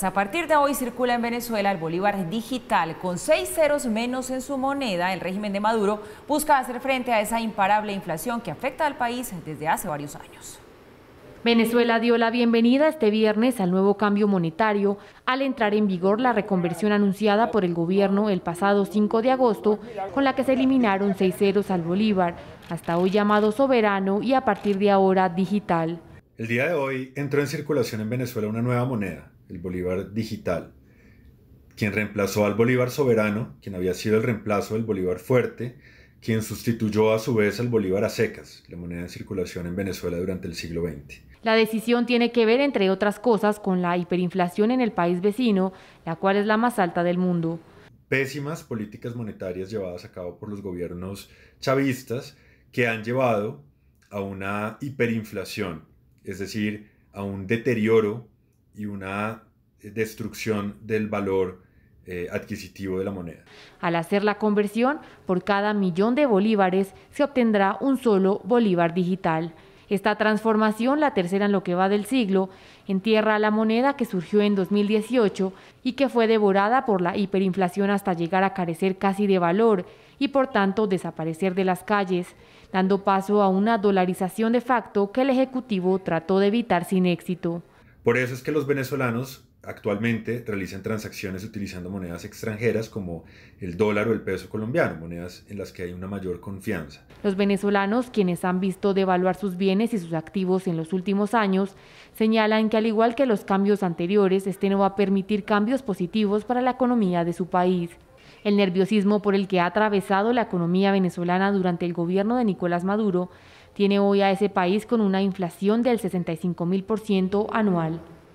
A partir de hoy circula en Venezuela el bolívar digital. Con seis ceros menos en su moneda, el régimen de Maduro busca hacer frente a esa imparable inflación que afecta al país desde hace varios años. Venezuela dio la bienvenida este viernes al nuevo cambio monetario al entrar en vigor la reconversión anunciada por el gobierno el pasado 5 de agosto, con la que se eliminaron seis ceros al bolívar, hasta hoy llamado soberano y a partir de ahora digital. El día de hoy entró en circulación en Venezuela una nueva moneda el Bolívar digital, quien reemplazó al Bolívar soberano, quien había sido el reemplazo del Bolívar fuerte, quien sustituyó a su vez al Bolívar a secas, la moneda en circulación en Venezuela durante el siglo XX. La decisión tiene que ver, entre otras cosas, con la hiperinflación en el país vecino, la cual es la más alta del mundo. Pésimas políticas monetarias llevadas a cabo por los gobiernos chavistas que han llevado a una hiperinflación, es decir, a un deterioro y una eh, destrucción del valor eh, adquisitivo de la moneda. Al hacer la conversión, por cada millón de bolívares se obtendrá un solo bolívar digital. Esta transformación, la tercera en lo que va del siglo, entierra la moneda que surgió en 2018 y que fue devorada por la hiperinflación hasta llegar a carecer casi de valor y por tanto desaparecer de las calles, dando paso a una dolarización de facto que el Ejecutivo trató de evitar sin éxito. Por eso es que los venezolanos actualmente realizan transacciones utilizando monedas extranjeras como el dólar o el peso colombiano, monedas en las que hay una mayor confianza. Los venezolanos, quienes han visto devaluar sus bienes y sus activos en los últimos años, señalan que al igual que los cambios anteriores, este no va a permitir cambios positivos para la economía de su país. El nerviosismo por el que ha atravesado la economía venezolana durante el gobierno de Nicolás Maduro tiene hoy a ese país con una inflación del 65 mil ciento anual.